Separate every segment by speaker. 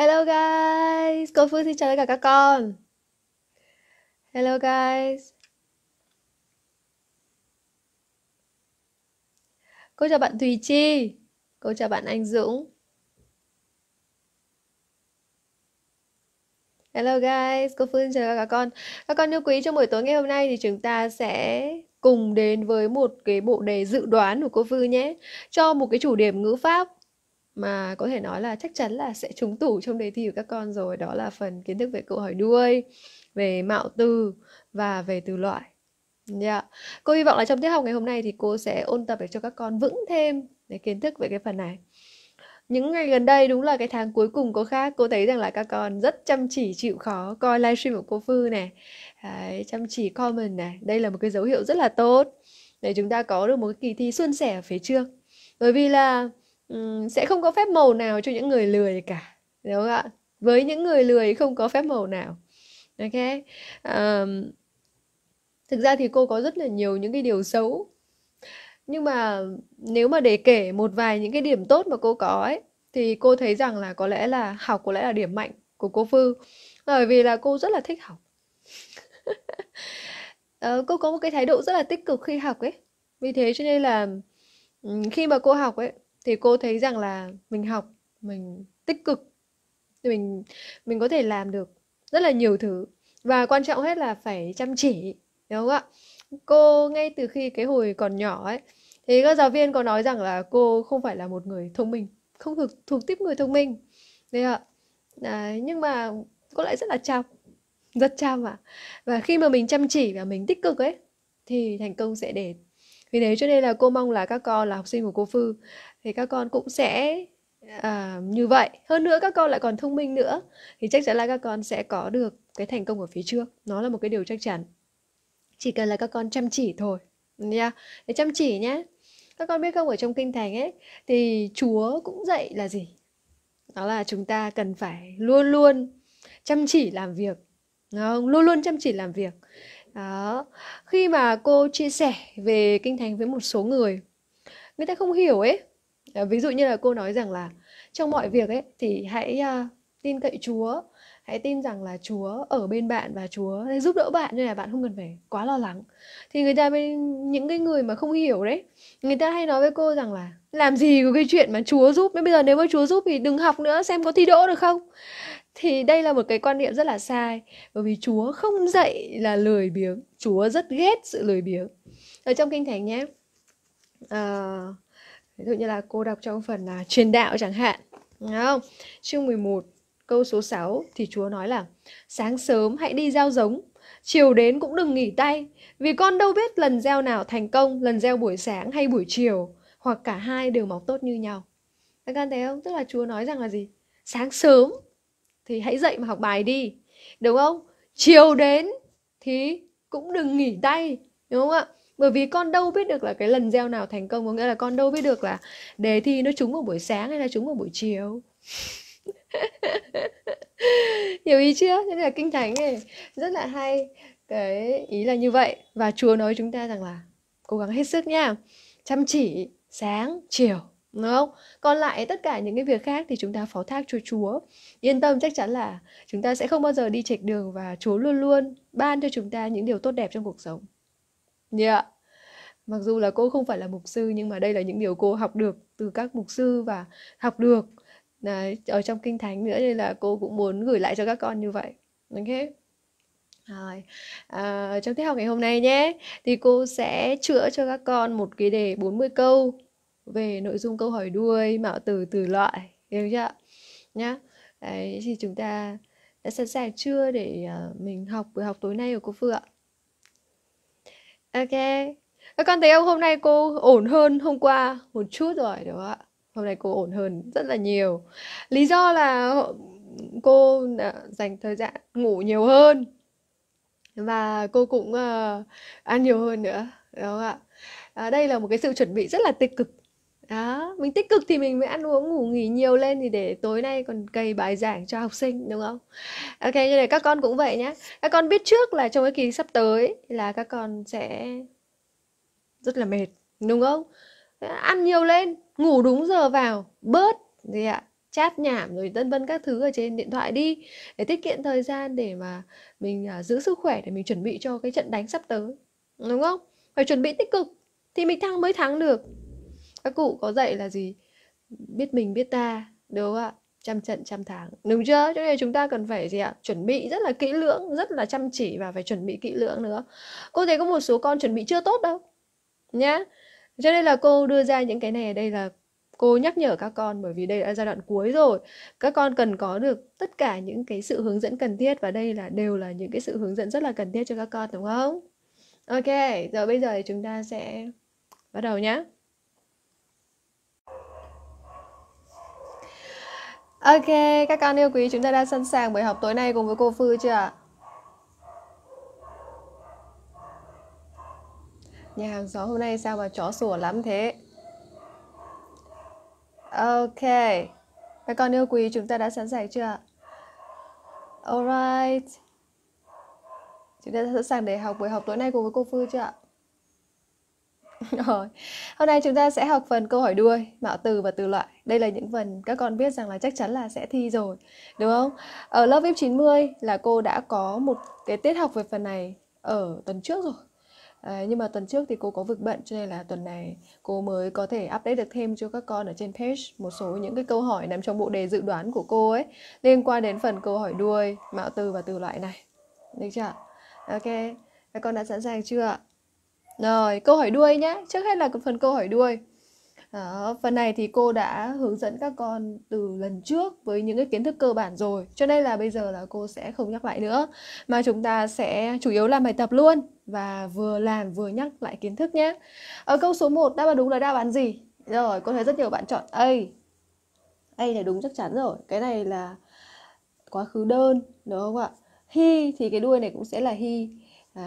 Speaker 1: Hello guys, cô Phương xin chào tất cả các con. Hello guys. Cô chào bạn Thùy Chi. Cô chào bạn Anh Dũng. Hello guys, cô Phương chào các con. Các con yêu quý, trong buổi tối ngày hôm nay thì chúng ta sẽ cùng đến với một cái bộ đề dự đoán của cô Phương nhé. Cho một cái chủ điểm ngữ pháp mà có thể nói là chắc chắn là sẽ trúng tủ trong đề thi của các con rồi đó là phần kiến thức về câu hỏi đuôi về mạo từ và về từ loại yeah. Dạ. cô hy vọng là trong tiết học ngày hôm nay thì cô sẽ ôn tập để cho các con vững thêm để kiến thức về cái phần này những ngày gần đây đúng là cái tháng cuối cùng cô khác cô thấy rằng là các con rất chăm chỉ chịu khó coi livestream của cô Phư này Đấy, chăm chỉ comment này đây là một cái dấu hiệu rất là tốt để chúng ta có được một cái kỳ thi xuân sẻ ở phía trước bởi vì là sẽ không có phép màu nào cho những người lười cả đúng không ạ với những người lười không có phép màu nào ok um, thực ra thì cô có rất là nhiều những cái điều xấu nhưng mà nếu mà để kể một vài những cái điểm tốt mà cô có ấy thì cô thấy rằng là có lẽ là học có lẽ là điểm mạnh của cô Phương bởi vì là cô rất là thích học ờ, cô có một cái thái độ rất là tích cực khi học ấy vì thế cho nên là khi mà cô học ấy thì cô thấy rằng là mình học mình tích cực mình mình có thể làm được rất là nhiều thứ và quan trọng hết là phải chăm chỉ đúng không ạ cô ngay từ khi cái hồi còn nhỏ ấy thì các giáo viên có nói rằng là cô không phải là một người thông minh không thuộc thuộc tiếp người thông minh đấy ạ à, nhưng mà cô lại rất là chăm rất chăm ạ à. và khi mà mình chăm chỉ và mình tích cực ấy thì thành công sẽ đến vì thế cho nên là cô mong là các con là học sinh của cô Phư thì các con cũng sẽ à, như vậy hơn nữa các con lại còn thông minh nữa thì chắc chắn là các con sẽ có được cái thành công ở phía trước nó là một cái điều chắc chắn chỉ cần là các con chăm chỉ thôi nha để chăm chỉ nhé các con biết không ở trong kinh thành ấy thì chúa cũng dạy là gì đó là chúng ta cần phải luôn luôn chăm chỉ làm việc không? luôn luôn chăm chỉ làm việc đó khi mà cô chia sẻ về kinh thành với một số người người ta không hiểu ấy à, ví dụ như là cô nói rằng là trong mọi việc ấy thì hãy uh, tin cậy Chúa hãy tin rằng là Chúa ở bên bạn và Chúa giúp đỡ bạn nên là bạn không cần phải quá lo lắng thì người ta bên những cái người mà không hiểu đấy người ta hay nói với cô rằng là làm gì có cái chuyện mà Chúa giúp nên bây giờ nếu mà Chúa giúp thì đừng học nữa xem có thi đỗ được không thì đây là một cái quan niệm rất là sai bởi vì Chúa không dạy là lười biếng Chúa rất ghét sự lười biếng ở trong kinh thánh nhé uh, ví dụ như là cô đọc trong phần là truyền đạo chẳng hạn đúng không chương 11 câu số 6 thì Chúa nói là sáng sớm hãy đi gieo giống chiều đến cũng đừng nghỉ tay vì con đâu biết lần gieo nào thành công lần gieo buổi sáng hay buổi chiều hoặc cả hai đều mọc tốt như nhau các con thấy không tức là Chúa nói rằng là gì sáng sớm thì hãy dậy mà học bài đi đúng không chiều đến thì cũng đừng nghỉ tay đúng không ạ bởi vì con đâu biết được là cái lần gieo nào thành công có nghĩa là con đâu biết được là đề thi nó trúng vào buổi sáng hay là trúng vào buổi chiều hiểu ý chưa thế là kinh thánh này rất là hay cái ý là như vậy và chúa nói chúng ta rằng là cố gắng hết sức nha chăm chỉ sáng chiều đúng không còn lại tất cả những cái việc khác thì chúng ta phó thác cho chúa yên tâm chắc chắn là chúng ta sẽ không bao giờ đi chệch đường và chúa luôn luôn ban cho chúng ta những điều tốt đẹp trong cuộc sống Yeah. Dạ. Mặc dù là cô không phải là mục sư nhưng mà đây là những điều cô học được từ các mục sư và học được ở trong kinh thánh nữa nên là cô cũng muốn gửi lại cho các con như vậy. Ok. Rồi. À, trong tiết học ngày hôm nay nhé thì cô sẽ chữa cho các con một cái đề 40 câu về nội dung câu hỏi đuôi mạo từ từ loại hiểu chưa nhá đấy thì chúng ta đã sẵn sàng chưa để à, mình học buổi học tối nay của cô Phượng OK, các con thấy không? Hôm nay cô ổn hơn hôm qua một chút rồi, đúng không ạ? Hôm nay cô ổn hơn rất là nhiều. Lý do là cô dành thời gian ngủ nhiều hơn và cô cũng, ờ, ăn nhiều hơn nữa, đúng không ạ? À, đây là một cái sự chuẩn bị rất là tích cực. Đó, mình tích cực thì mình mới ăn uống ngủ nghỉ nhiều lên thì để tối nay còn cày bài giảng cho học sinh đúng không? Ok, như này các con cũng vậy nhé. Các con biết trước là trong cái kỳ sắp tới là các con sẽ rất là mệt đúng không? Ăn nhiều lên, ngủ đúng giờ vào, bớt gì ạ? chat nhảm rồi vân vân các thứ ở trên điện thoại đi để tiết kiệm thời gian để mà mình à, giữ sức khỏe để mình chuẩn bị cho cái trận đánh sắp tới đúng không phải chuẩn bị tích cực thì mình thăng mới thắng được các cụ có dạy là gì biết mình biết ta đúng không ạ trăm trận trăm tháng đúng chưa cho nên chúng ta cần phải gì ạ chuẩn bị rất là kỹ lưỡng rất là chăm chỉ và phải chuẩn bị kỹ lưỡng nữa cô thấy có một số con chuẩn bị chưa tốt đâu nhé cho nên là cô đưa ra những cái này ở đây là cô nhắc nhở các con bởi vì đây đã giai đoạn cuối rồi các con cần có được tất cả những cái sự hướng dẫn cần thiết và đây là đều là những cái sự hướng dẫn rất là cần thiết cho các con đúng không ok rồi bây giờ chúng ta sẽ bắt đầu nhé Ok, các con yêu quý, chúng ta đã sẵn sàng buổi học tối nay cùng với cô Phư chưa ạ? Nhà hàng xóm hôm nay sao mà chó sủa lắm thế? Ok, các con yêu quý, chúng ta đã sẵn sàng chưa ạ? Alright, chúng ta đã sẵn sàng để học buổi học tối nay cùng với cô Phư chưa ạ? Rồi. Hôm nay chúng ta sẽ học phần câu hỏi đuôi, mạo từ và từ loại. Đây là những phần các con biết rằng là chắc chắn là sẽ thi rồi, đúng không? Ở ờ, lớp VIP 90 là cô đã có một cái tiết học về phần này ở tuần trước rồi. À, nhưng mà tuần trước thì cô có việc bận cho nên là tuần này cô mới có thể update được thêm cho các con ở trên page một số những cái câu hỏi nằm trong bộ đề dự đoán của cô ấy liên quan đến phần câu hỏi đuôi, mạo từ và từ loại này. Được chưa? Ok, các con đã sẵn sàng chưa ạ? Rồi, câu hỏi đuôi nhé. Trước hết là phần câu hỏi đuôi. Đó, phần này thì cô đã hướng dẫn các con từ lần trước với những cái kiến thức cơ bản rồi Cho nên là bây giờ là cô sẽ không nhắc lại nữa Mà chúng ta sẽ chủ yếu làm bài tập luôn Và vừa làm vừa nhắc lại kiến thức nhé Ở câu số 1 đáp án đúng là đáp án gì? Rồi, cô thấy rất nhiều bạn chọn A A là đúng chắc chắn rồi Cái này là quá khứ đơn đúng không ạ? He thì cái đuôi này cũng sẽ là he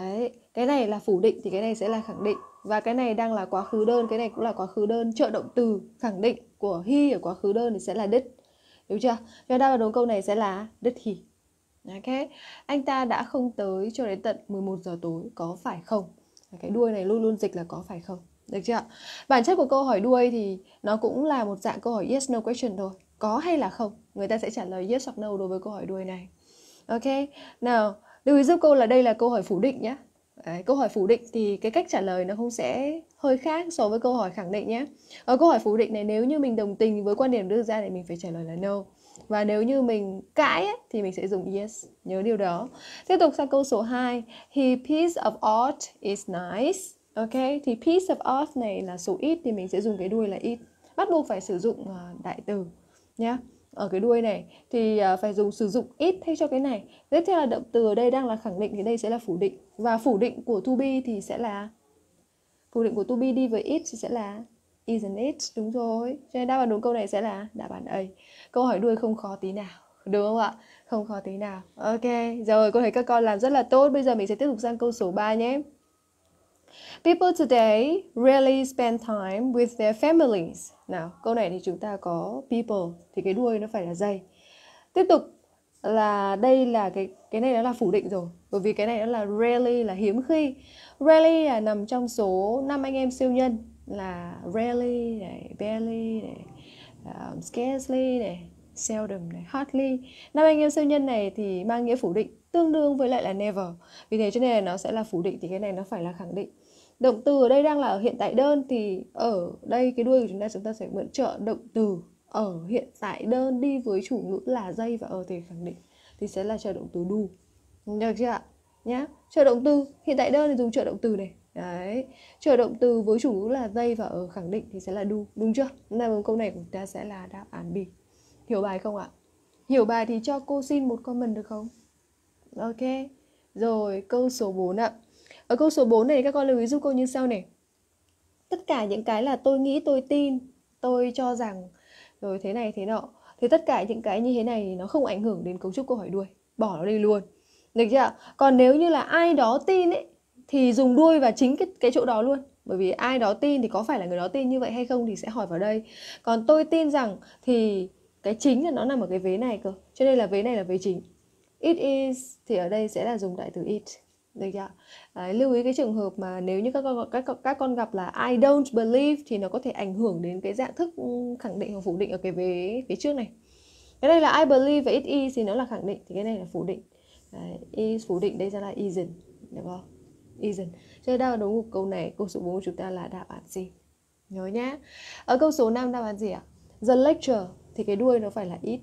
Speaker 1: đấy cái này là phủ định thì cái này sẽ là khẳng định và cái này đang là quá khứ đơn cái này cũng là quá khứ đơn trợ động từ khẳng định của he ở quá khứ đơn thì sẽ là did đúng chưa cho đáp án đúng câu này sẽ là did he ok anh ta đã không tới cho đến tận 11 giờ tối có phải không cái đuôi này luôn luôn dịch là có phải không được chưa bản chất của câu hỏi đuôi thì nó cũng là một dạng câu hỏi yes no question thôi có hay là không người ta sẽ trả lời yes hoặc no đối với câu hỏi đuôi này ok nào lưu ý giúp cô là đây là câu hỏi phủ định nhé Đấy, câu hỏi phủ định thì cái cách trả lời nó không sẽ hơi khác so với câu hỏi khẳng định nhé ở ờ, câu hỏi phủ định này nếu như mình đồng tình với quan điểm đưa ra thì mình phải trả lời là no và nếu như mình cãi ấy, thì mình sẽ dùng yes nhớ điều đó tiếp tục sang câu số 2 his piece of art is nice ok thì piece of art này là số ít thì mình sẽ dùng cái đuôi là it bắt buộc phải sử dụng ờ, đại từ nhé yeah ở cái đuôi này thì à, phải dùng sử dụng ít thay cho cái này tiếp theo là động từ ở đây đang là khẳng định thì đây sẽ là phủ định và phủ định của to be thì sẽ là phủ định của to be đi với ít thì sẽ là isn't it đúng rồi cho nên đáp án đúng câu này sẽ là đáp án A câu hỏi đuôi không khó tí nào đúng không ạ không khó tí nào ok rồi cô thấy các con làm rất là tốt bây giờ mình sẽ tiếp tục sang câu số 3 nhé People today rarely spend time with their families. Nào, câu này thì chúng ta có people thì cái đuôi nó phải là dây. Tiếp tục là đây là cái cái này nó là phủ định rồi bởi vì cái này nó là rarely là hiếm khi rarely là nằm trong số năm anh em siêu nhân là rarely này barely này um, scarcely này seldom này hardly năm anh em siêu nhân này thì mang nghĩa phủ định tương đương với lại là never vì thế cho nên là nó sẽ là phủ định thì cái này nó phải là khẳng định động từ ở đây đang là ở hiện tại đơn thì ở đây cái đuôi của chúng ta chúng ta sẽ mượn trợ động từ ở hiện tại đơn đi với chủ ngữ là dây và ở thì khẳng định thì sẽ là trợ động từ đu được chưa ạ nhá trợ động từ hiện tại đơn thì dùng trợ động từ này đấy trợ động từ với chủ ngữ là dây và ở khẳng định thì sẽ là đu đúng chưa nên câu này của chúng ta sẽ là đáp án B hiểu bài không ạ hiểu bài thì cho cô xin một comment được không ok rồi câu số 4 ạ ở câu số 4 này các con lưu ý giúp cô như sau này. Tất cả những cái là tôi nghĩ, tôi tin, tôi cho rằng rồi thế này thế nọ. Thì tất cả những cái như thế này nó không ảnh hưởng đến cấu trúc câu hỏi đuôi, bỏ nó đi luôn. Được chưa? Còn nếu như là ai đó tin ấy thì dùng đuôi và chính cái cái chỗ đó luôn bởi vì ai đó tin thì có phải là người đó tin như vậy hay không thì sẽ hỏi vào đây còn tôi tin rằng thì cái chính là nó nằm ở cái vế này cơ cho nên là vế này là vế chính it is thì ở đây sẽ là dùng đại từ it được chưa? Đấy, à, lưu ý cái trường hợp mà nếu như các con các, các con gặp là I don't believe thì nó có thể ảnh hưởng đến cái dạng thức ừ, khẳng định hoặc phủ định ở cái vế phía trước này. Cái đây là I believe và it is thì nó là khẳng định thì cái này là phủ định. Đấy, à, is phủ định đây ra là isn't, được không? Isn't. Cho nên đáp án đúng của câu này, câu số 4 của chúng ta là đáp án gì? Nhớ nhá. Ở câu số 5 đáp án gì ạ? The lecture thì cái đuôi nó phải là it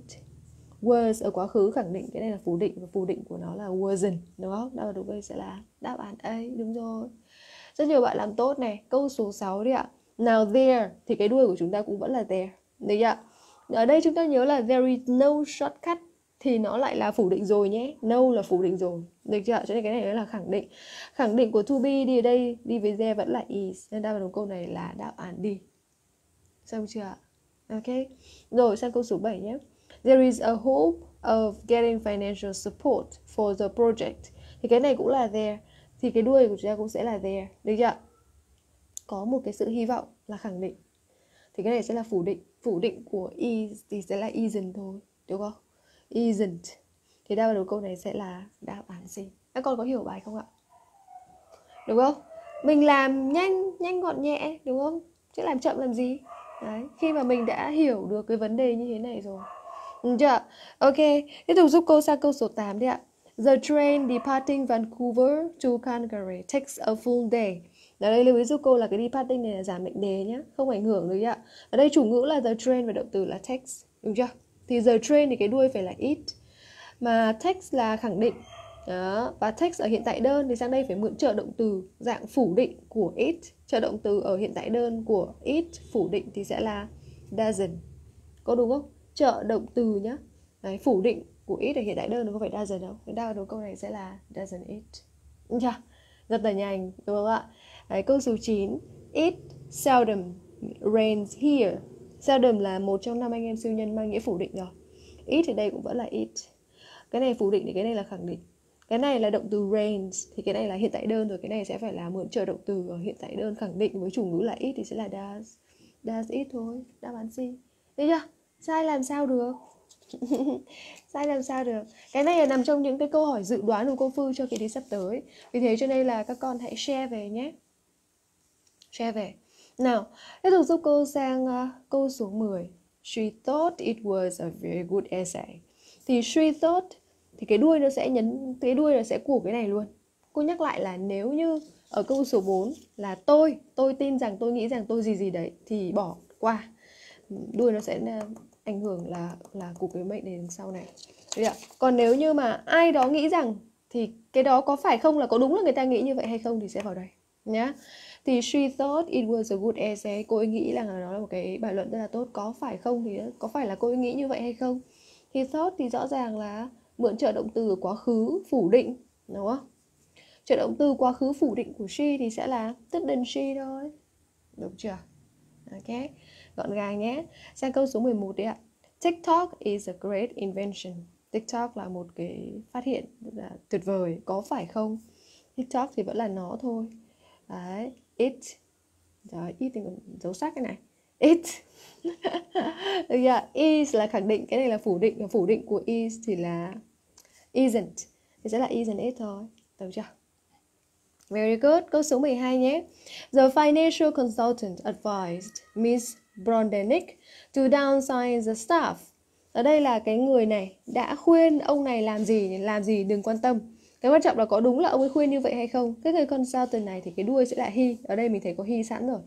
Speaker 1: was ở quá khứ khẳng định cái này là phủ định và phủ định của nó là wasn't đúng không? Đáp án đúng đây sẽ là đáp án A đúng rồi. Rất nhiều bạn làm tốt này. Câu số 6 đi ạ. Now there thì cái đuôi của chúng ta cũng vẫn là there. Được ạ? Ở đây chúng ta nhớ là there is no shortcut thì nó lại là phủ định rồi nhé. No là phủ định rồi. Được chưa? ạ? Cho nên cái này là khẳng định. Khẳng định của to be đi ở đây đi với there vẫn là is. Nên đáp án đúng câu này là đáp án D. Xong chưa ạ? Ok. Rồi sang câu số 7 nhé there is a hope of getting financial support for the project thì cái này cũng là there thì cái đuôi của chúng ta cũng sẽ là there được chưa có một cái sự hy vọng là khẳng định thì cái này sẽ là phủ định phủ định của is e thì sẽ là isn't thôi đúng không isn't thì đáp án của câu này sẽ là đáp án gì các con có hiểu bài không ạ đúng không mình làm nhanh nhanh gọn nhẹ đúng không chứ làm chậm làm gì đấy khi mà mình đã hiểu được cái vấn đề như thế này rồi được chưa? Ok, tiếp tục giúp cô sang câu số 8 đi ạ. The train departing Vancouver to Calgary takes a full day. Ở đây lưu ý giúp cô là cái departing này là giảm mệnh đề nhé, không ảnh hưởng được ạ. Ở đây chủ ngữ là the train và động từ là takes, đúng chưa? Thì the train thì cái đuôi phải là it. Mà takes là khẳng định. Đó, và takes ở hiện tại đơn thì sang đây phải mượn trợ động từ dạng phủ định của it, trợ động từ ở hiện tại đơn của it phủ định thì sẽ là doesn't. Có đúng không? trợ động từ nhá Đấy, phủ định của it ở hiện đại đơn nó có phải doesn't đâu đa đầu câu này sẽ là doesn't it đúng chưa rất là nhanh đúng không ạ Đấy, câu số 9 it seldom rains here seldom là một trong năm anh em siêu nhân mang nghĩa phủ định rồi it thì đây cũng vẫn là it cái này phủ định thì cái này là khẳng định cái này là động từ rains thì cái này là hiện tại đơn rồi cái này sẽ phải là mượn trợ động từ ở hiện tại đơn khẳng định với chủ ngữ là it thì sẽ là does does it thôi đáp án C được chưa sai làm sao được sai làm sao được cái này là nằm trong những cái câu hỏi dự đoán của cô phương cho kỳ thi sắp tới vì thế cho nên là các con hãy share về nhé share về nào tiếp tục giúp cô sang uh, câu số 10 she thought it was a very good essay thì she thought thì cái đuôi nó sẽ nhấn cái đuôi nó sẽ của cái này luôn cô nhắc lại là nếu như ở câu số 4 là tôi tôi tin rằng tôi nghĩ rằng tôi gì gì đấy thì bỏ qua đuôi nó sẽ ờ, ảnh hưởng là là của cái mệnh đến sau này Đấy ạ. còn nếu như mà ai đó nghĩ rằng thì cái đó có phải không là có đúng là người ta nghĩ như vậy hay không thì sẽ vào đây nhá thì she thought it was a good essay cô ấy nghĩ là nó là một cái bài luận rất là tốt có phải không thì có phải là cô ấy nghĩ như vậy hay không he thought thì rõ ràng là mượn trợ động từ quá khứ phủ định đúng không trợ động từ quá khứ phủ định của she thì sẽ là didn't she thôi đúng chưa ok gọn gàng nhé sang câu số 11 đi ạ TikTok is a great invention TikTok là một cái phát hiện rất là tuyệt vời có phải không TikTok thì vẫn là nó thôi đấy it rồi it thì dấu sắc cái này it Được chưa? is là khẳng định cái này là phủ định phủ định của is thì là isn't thì sẽ là isn't it thôi được chưa Very good. Câu số 12 nhé. The financial consultant advised Miss Brondenick to downsize the staff. Ở đây là cái người này đã khuyên ông này làm gì, làm gì đừng quan tâm. Cái quan trọng là có đúng là ông ấy khuyên như vậy hay không. Cái người consultant này thì cái đuôi sẽ lại he. Ở đây mình thấy có he sẵn rồi.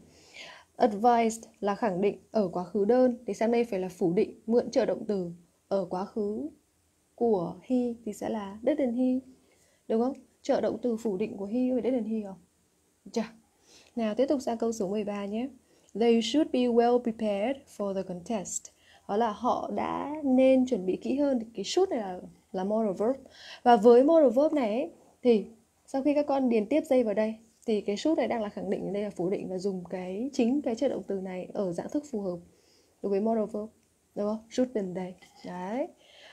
Speaker 1: Advised là khẳng định ở quá khứ đơn thì sang đây phải là phủ định mượn trợ động từ ở quá khứ của he thì sẽ là didn't he đúng không? Trợ động từ phủ định của he với didn't he không? Chà. Nào tiếp tục sang câu số 13 nhé. They should be well prepared for the contest. Đó là họ đã nên chuẩn bị kỹ hơn cái should này là là modal verb. Và với modal verb này thì sau khi các con điền tiếp dây vào đây thì cái should này đang là khẳng định đây là phủ định và dùng cái chính cái trợ động từ này ở dạng thức phù hợp đối với modal verb. Đúng không? Should been đây. Đấy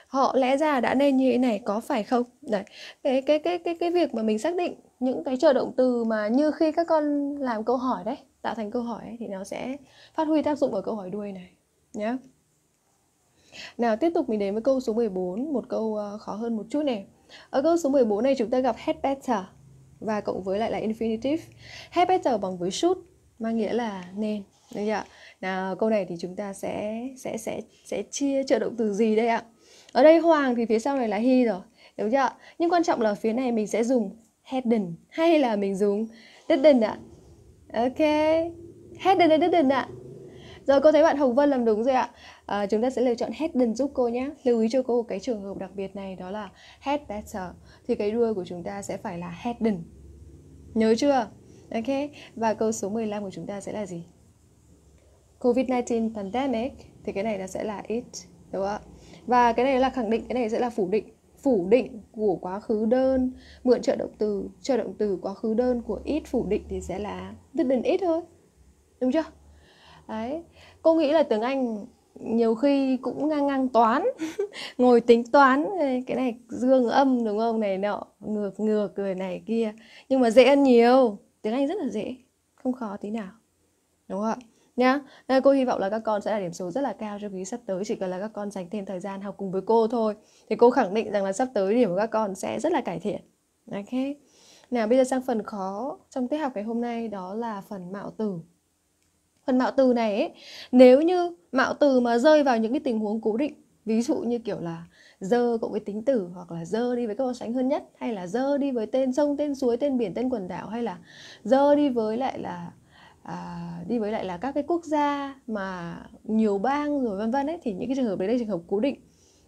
Speaker 1: họ lẽ ra đã nên như thế này có phải không đấy cái cái cái cái cái việc mà mình xác định những cái chờ động từ mà như khi các con làm câu hỏi đấy tạo thành câu hỏi ấy, thì nó sẽ phát huy tác dụng ở câu hỏi đuôi này nhé nào tiếp tục mình đến với câu số 14 một câu uh, khó hơn một chút này ở câu số 14 này chúng ta gặp head better và cộng với lại là infinitive head better bằng với should mang nghĩa là nên đấy ạ nào câu này thì chúng ta sẽ sẽ sẽ sẽ chia trợ động từ gì đây ạ ở đây hoàng thì phía sau này là he rồi đúng chưa nhưng quan trọng là phía này mình sẽ dùng hadden hay là mình dùng didn't ạ Ok. Headen hay Didn't ạ? Rồi cô thấy bạn Hồng Vân làm đúng rồi ạ. À, chúng ta sẽ lựa chọn Headen giúp cô nhé. Lưu ý cho cô cái trường hợp đặc biệt này đó là head better thì cái đuôi của chúng ta sẽ phải là Headen. Nhớ chưa? Ok. Và câu số 15 của chúng ta sẽ là gì? COVID-19 pandemic thì cái này nó sẽ là it đúng không ạ? Và cái này là khẳng định, cái này sẽ là phủ định phủ định của quá khứ đơn mượn trợ động từ trợ động từ quá khứ đơn của ít phủ định thì sẽ là didn't ít thôi đúng chưa đấy cô nghĩ là tiếng anh nhiều khi cũng ngang ngang toán ngồi tính toán cái này dương âm đúng không này nọ ngược ngược người này kia nhưng mà dễ ăn nhiều tiếng anh rất là dễ không khó tí nào đúng không ạ nhá cô hy vọng là các con sẽ là điểm số rất là cao cho quý sắp tới chỉ cần là các con dành thêm thời gian học cùng với cô thôi thì cô khẳng định rằng là sắp tới điểm của các con sẽ rất là cải thiện ok nào bây giờ sang phần khó trong tiết học ngày hôm nay đó là phần mạo từ phần mạo từ này ấy, nếu như mạo từ mà rơi vào những cái tình huống cố định ví dụ như kiểu là dơ cộng với tính từ hoặc là dơ đi với câu sánh hơn nhất hay là dơ đi với tên sông tên suối tên biển tên quần đảo hay là dơ đi với lại là à, đi với lại là các cái quốc gia mà nhiều bang rồi vân vân ấy thì những cái trường hợp đấy là trường hợp cố định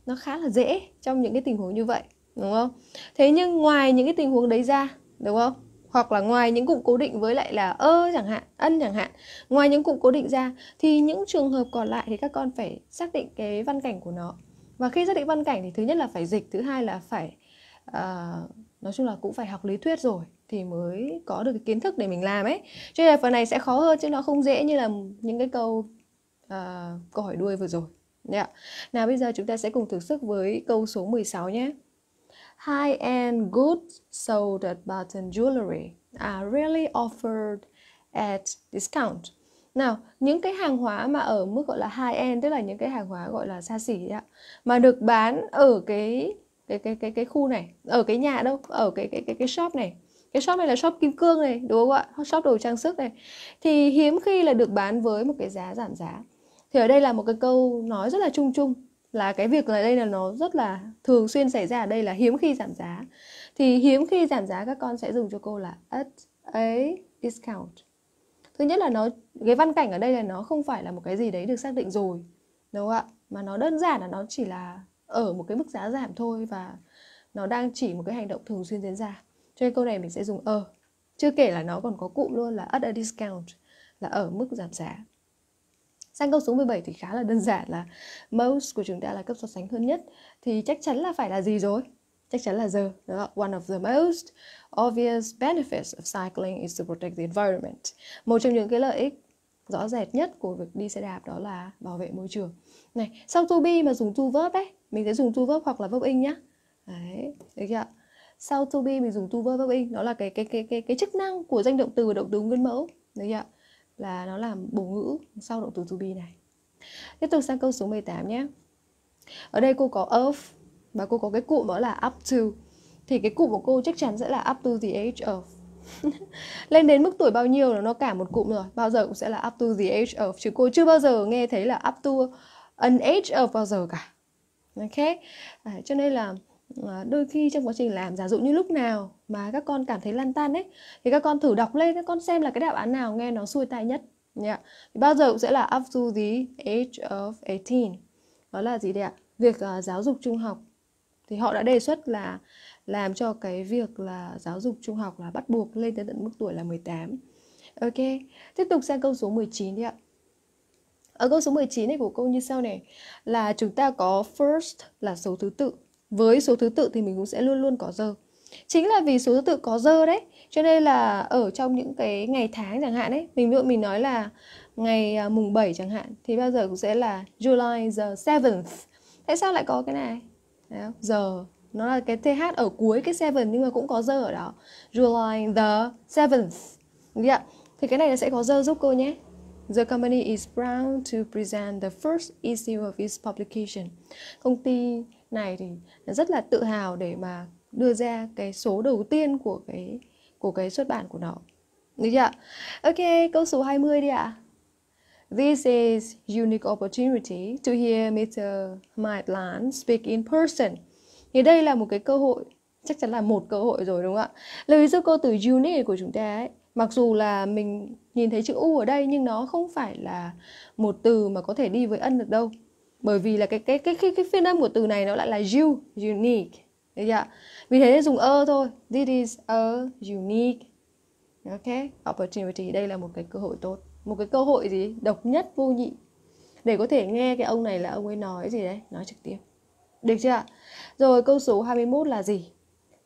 Speaker 1: nó khá là dễ trong những cái tình huống như vậy đúng không thế nhưng ngoài những cái tình huống đấy ra đúng không hoặc là ngoài những cụm cố định với lại là ơ chẳng hạn ân chẳng hạn ngoài những cụm cố định ra thì những trường hợp còn lại thì các con phải xác định cái văn cảnh của nó và khi xác định văn cảnh thì thứ nhất là phải dịch thứ hai là phải uh, nói chung là cũng phải học lý thuyết rồi thì mới có được cái kiến thức để mình làm ấy cho nên là phần này sẽ khó hơn chứ nó không dễ như là những cái câu uh, câu hỏi đuôi vừa rồi ạ. Nào bây giờ chúng ta sẽ cùng thử sức với câu số 16 nhé. High-end goods sold at Barton Jewelry are really offered at discount. Nào, những cái hàng hóa mà ở mức gọi là high-end tức là những cái hàng hóa gọi là xa xỉ ạ mà được bán ở cái cái cái cái cái khu này, ở cái nhà đâu, ở cái cái cái cái shop này cái shop này là shop kim cương này đúng không ạ shop đồ trang sức này thì hiếm khi là được bán với một cái giá giảm giá thì ở đây là một cái câu nói rất là chung chung là cái việc ở đây là nó rất là thường xuyên xảy ra ở đây là hiếm khi giảm giá thì hiếm khi giảm giá các con sẽ dùng cho cô là at a discount thứ nhất là nó cái văn cảnh ở đây là nó không phải là một cái gì đấy được xác định rồi đúng không ạ mà nó đơn giản là nó chỉ là ở một cái mức giá giảm thôi và nó đang chỉ một cái hành động thường xuyên diễn ra cho nên câu này mình sẽ dùng a ờ". chưa kể là nó còn có cụm luôn là at a discount là ở mức giảm giá sang câu số 17 thì khá là đơn giản là most của chúng ta là cấp so sánh hơn nhất thì chắc chắn là phải là gì rồi chắc chắn là giờ đó one of the most obvious benefits of cycling is to protect the environment một trong những cái lợi ích rõ rệt nhất của việc đi xe đạp đó là bảo vệ môi trường này sau to be mà dùng to verb ấy mình sẽ dùng to verb hoặc là verb in nhá đấy được chưa ạ sau to be mình dùng to verb in nó là cái cái cái cái cái chức năng của danh động từ và động từ nguyên mẫu đấy ạ là nó làm bổ ngữ sau động từ to be này tiếp tục sang câu số 18 nhé ở đây cô có of và cô có cái cụm đó là up to thì cái cụm của cô chắc chắn sẽ là up to the age of lên đến mức tuổi bao nhiêu là nó cả một cụm rồi bao giờ cũng sẽ là up to the age of chứ cô chưa bao giờ nghe thấy là up to an age of bao giờ cả ok à, cho nên là Ờ, đôi khi trong quá trình làm giả dụ như lúc nào mà các con cảm thấy lăn tan ấy thì các con thử đọc lên các con xem là cái đáp án nào nghe nó xuôi tai nhất nhá yeah. thì bao giờ cũng sẽ là up to the age of 18 đó là gì đấy ạ việc uh, giáo dục trung học thì họ đã đề xuất là làm cho cái việc là giáo dục trung học là bắt buộc lên tới tận mức tuổi là 18 ok tiếp tục sang câu số 19 đi ạ ở câu số 19 này của câu như sau này là chúng ta có first là số thứ tự với số thứ tự thì mình cũng sẽ luôn luôn có giờ chính là vì số thứ tự có giờ đấy cho nên là ở trong những cái ngày tháng chẳng hạn ấy mình ví dụ mình nói là ngày à, mùng 7 chẳng hạn thì bao giờ cũng sẽ là July the 7th tại sao lại có cái này Đấy giờ nó là cái th ở cuối cái seven nhưng mà cũng có giờ ở đó July the 7th yeah. thì cái này sẽ có giờ giúp cô nhé The company is proud to present the first issue of its publication. Công ty này thì rất là tự hào để mà đưa ra cái số đầu tiên của cái của cái xuất bản của nó. Được chưa? Ok, câu số 20 đi ạ. This is unique opportunity to hear Mr. Maitland speak in person. Thì đây là một cái cơ hội, chắc chắn là một cơ hội rồi đúng không ạ? Lời giúp câu từ unique của chúng ta ấy, mặc dù là mình nhìn thấy chữ U ở đây nhưng nó không phải là một từ mà có thể đi với ân được đâu bởi vì là cái cái cái cái, cái phiên âm của từ này nó lại là you unique được chưa vì thế dùng a thôi this is a unique ok opportunity đây là một cái cơ hội tốt một cái cơ hội gì độc nhất vô nhị để có thể nghe cái ông này là ông ấy nói gì đấy nói trực tiếp được chưa rồi câu số 21 là gì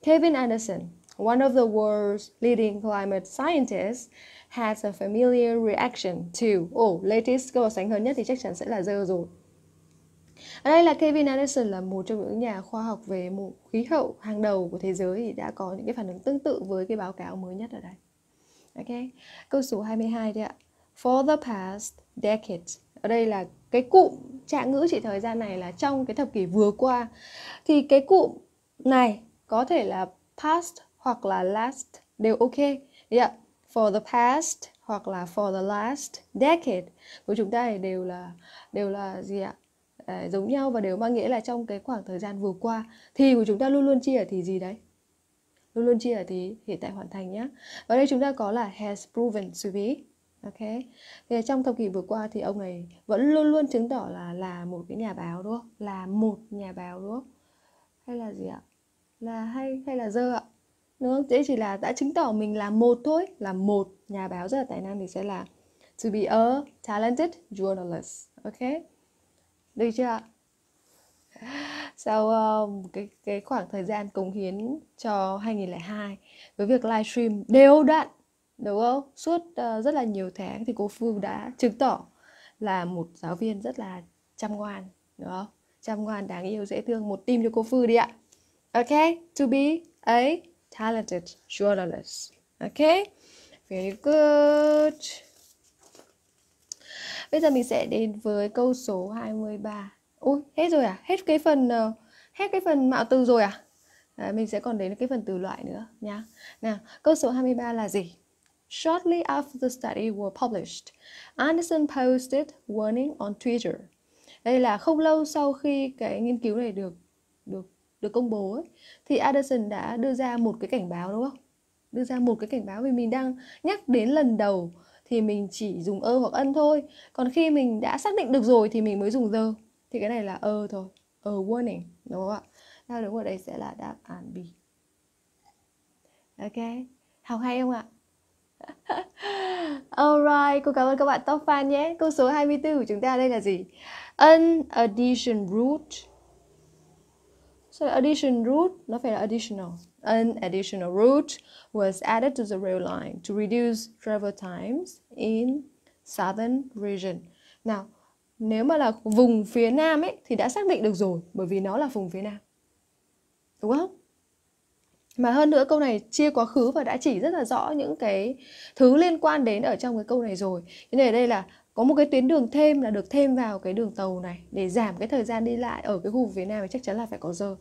Speaker 1: Kevin Anderson one of the world's leading climate scientists, has a familiar reaction to. oh, latest câu sánh hơn nhất thì chắc chắn sẽ là giờ rồi. Ở đây là Kevin Anderson là một trong những nhà khoa học về một khí hậu hàng đầu của thế giới thì đã có những cái phản ứng tương tự với cái báo cáo mới nhất ở đây. Ok. Câu số 22 đây ạ. For the past decade. Ở đây là cái cụm trạng ngữ chỉ thời gian này là trong cái thập kỷ vừa qua. Thì cái cụm này có thể là past hoặc là last đều ok. Đấy ạ. For the past hoặc là for the last decade của chúng ta đều là đều là gì ạ? À, giống nhau và đều mang nghĩa là trong cái khoảng thời gian vừa qua thì của chúng ta luôn luôn chia thì gì đấy luôn luôn chia thì hiện tại hoàn thành nhé và đây chúng ta có là has proven to be ok thì trong thập kỷ vừa qua thì ông này vẫn luôn luôn chứng tỏ là là một cái nhà báo đúng không là một nhà báo đúng không hay là gì ạ là hay hay là dơ ạ đúng không đấy chỉ là đã chứng tỏ mình là một thôi là một nhà báo rất là tài năng thì sẽ là to be a talented journalist ok được chưa sau um, cái cái khoảng thời gian cống hiến cho 2002 với việc livestream đều đặn đúng không suốt uh, rất là nhiều tháng thì cô Phương đã chứng tỏ là một giáo viên rất là chăm ngoan đúng không chăm ngoan đáng yêu dễ thương một tim cho cô Phương đi ạ ok to be a talented journalist ok very good Bây giờ mình sẽ đến với câu số 23 ui hết rồi à? Hết cái phần ờ, hết cái phần mạo từ rồi à? Đấy, mình sẽ còn đến cái phần từ loại nữa nha. Nào, câu số 23 là gì? Shortly after the study were published, Anderson posted warning on Twitter. Đây là không lâu sau khi cái nghiên cứu này được được được công bố ấy, thì Anderson đã đưa ra một cái cảnh báo đúng không? Đưa ra một cái cảnh báo vì mình đang nhắc đến lần đầu thì mình chỉ dùng ơ hoặc ân thôi còn khi mình đã xác định được rồi thì mình mới dùng the thì cái này là ơ thôi ơ warning đúng không ạ đáp đúng ở đây sẽ là đáp án B ok học hay không ạ Alright, cô cảm ơn các bạn top fan nhé. Câu số 24 của chúng ta đây là gì? An addition root. Sao addition root? Nó phải là additional. An additional route was added to the rail line to reduce travel times in southern region. Nào, nếu mà là vùng phía Nam ấy thì đã xác định được rồi bởi vì nó là vùng phía Nam. Đúng không? Mà hơn nữa câu này chia quá khứ và đã chỉ rất là rõ những cái thứ liên quan đến ở trong cái câu này rồi. Thế này đây là có một cái tuyến đường thêm là được thêm vào cái đường tàu này để giảm cái thời gian đi lại ở cái khu vực phía Nam thì chắc chắn là phải có giờ.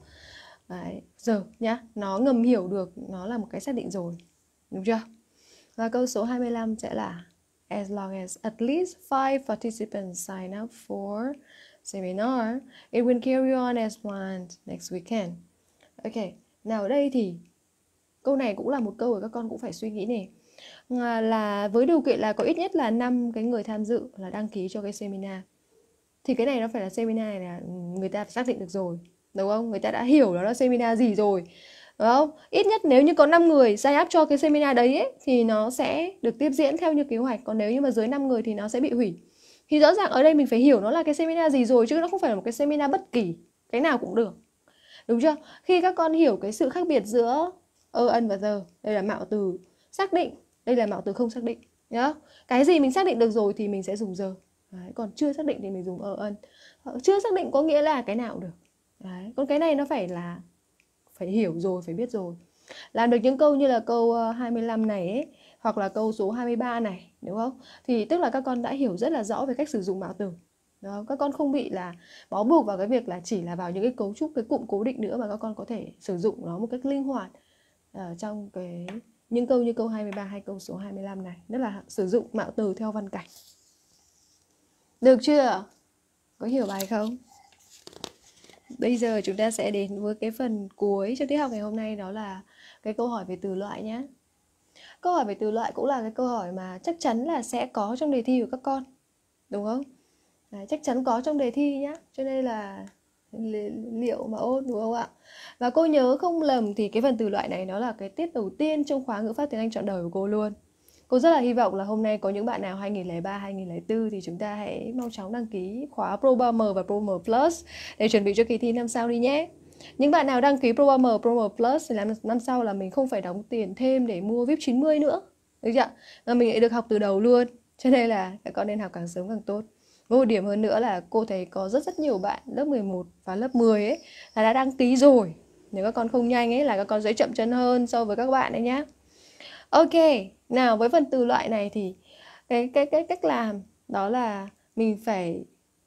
Speaker 1: Đấy, giờ nhá, nó ngầm hiểu được nó là một cái xác định rồi. Đúng chưa? Và câu số 25 sẽ là as long as at least five participants sign up for seminar, it will carry on as planned next weekend. Ok, nào ở đây thì câu này cũng là một câu mà các con cũng phải suy nghĩ này ờ, là với điều kiện là có ít nhất là 5 cái người tham dự là đăng ký cho cái seminar thì cái này nó phải là seminar này là người ta xác định được rồi đúng không người ta đã hiểu đó là seminar gì rồi đúng không ít nhất nếu như có 5 người sign up cho cái seminar đấy ấy, thì nó sẽ được tiếp diễn theo như kế hoạch còn nếu như mà dưới 5 người thì nó sẽ bị hủy thì rõ ràng ở đây mình phải hiểu nó là cái seminar gì rồi chứ nó không phải là một cái seminar bất kỳ cái nào cũng được đúng chưa khi các con hiểu cái sự khác biệt giữa ơ ân và giờ đây là mạo từ xác định đây là mạo từ không xác định nhá cái gì mình xác định được rồi thì mình sẽ dùng giờ Đấy, còn chưa xác định thì mình dùng ở ân ờ, chưa xác định có nghĩa là cái nào được đấy còn cái này nó phải là phải hiểu rồi phải biết rồi làm được những câu như là câu 25 ờ, này ấy, hoặc là câu số 23 này đúng không thì tức là các con đã hiểu rất là rõ về cách sử dụng mạo từ các con không bị là bó buộc vào cái việc là chỉ là vào những cái cấu trúc cái cụm cố định nữa mà các con có thể sử dụng nó một cách linh hoạt ở ờ, trong cái những câu như câu 23 hay câu số 25 này rất là sử dụng mạo từ theo văn cảnh được chưa có hiểu bài không bây giờ chúng ta sẽ đến với cái phần cuối cho tiết học ngày hôm nay đó là cái câu hỏi về từ loại nhé câu hỏi về từ loại cũng là cái câu hỏi mà chắc chắn là sẽ có trong đề thi của các con đúng không Đấy, chắc chắn có trong đề thi nhá cho nên là liệu mà ôn đúng không ạ và cô nhớ không lầm thì cái phần từ loại này nó là cái tiết đầu tiên trong khóa ngữ pháp tiếng anh chọn đời của cô luôn Cô rất là hy vọng là hôm nay có những bạn nào 2003, 2004 thì chúng ta hãy mau chóng đăng ký khóa Programmer và Programmer Plus để chuẩn bị cho kỳ thi năm sau đi nhé. Những bạn nào đăng ký Programmer, Programmer Plus thì làm năm sau là mình không phải đóng tiền thêm để mua VIP 90 nữa. Được chưa? Mà mình lại được học từ đầu luôn. Cho nên là các con nên học càng sớm càng tốt. Với một điểm hơn nữa là cô thấy có rất rất nhiều bạn lớp 11 và lớp 10 ấy là đã đăng ký rồi. Nếu các con không nhanh ấy là các con dễ chậm chân hơn so với các bạn đấy nhá. Ok, nào với phần từ loại này thì cái cái cái cách làm đó là mình phải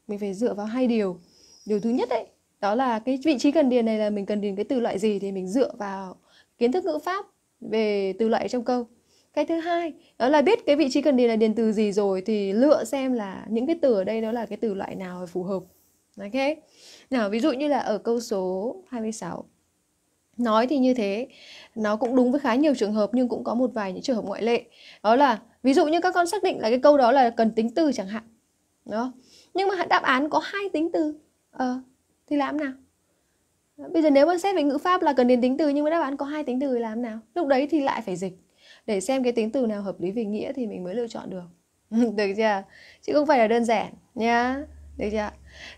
Speaker 1: mình phải dựa vào hai điều. Điều thứ nhất đấy, đó là cái vị trí cần điền này là mình cần điền cái từ loại gì thì mình dựa vào kiến thức ngữ pháp về từ loại trong câu. Cái thứ hai, đó là biết cái vị trí cần điền là điền từ gì rồi thì lựa xem là những cái từ ở đây đó là cái từ loại nào phù hợp. Ok. Nào ví dụ như là ở câu số 26 nói thì như thế nó cũng đúng với khá nhiều trường hợp nhưng cũng có một vài những trường hợp ngoại lệ đó là ví dụ như các con xác định là cái câu đó là cần tính từ chẳng hạn đó nhưng mà đáp án có hai tính từ ờ thì làm nào bây giờ nếu mà xét về ngữ pháp là cần đến tính từ nhưng mà đáp án có hai tính từ thì làm nào lúc đấy thì lại phải dịch để xem cái tính từ nào hợp lý về nghĩa thì mình mới lựa chọn được được chưa chứ không phải là đơn giản nhá được chưa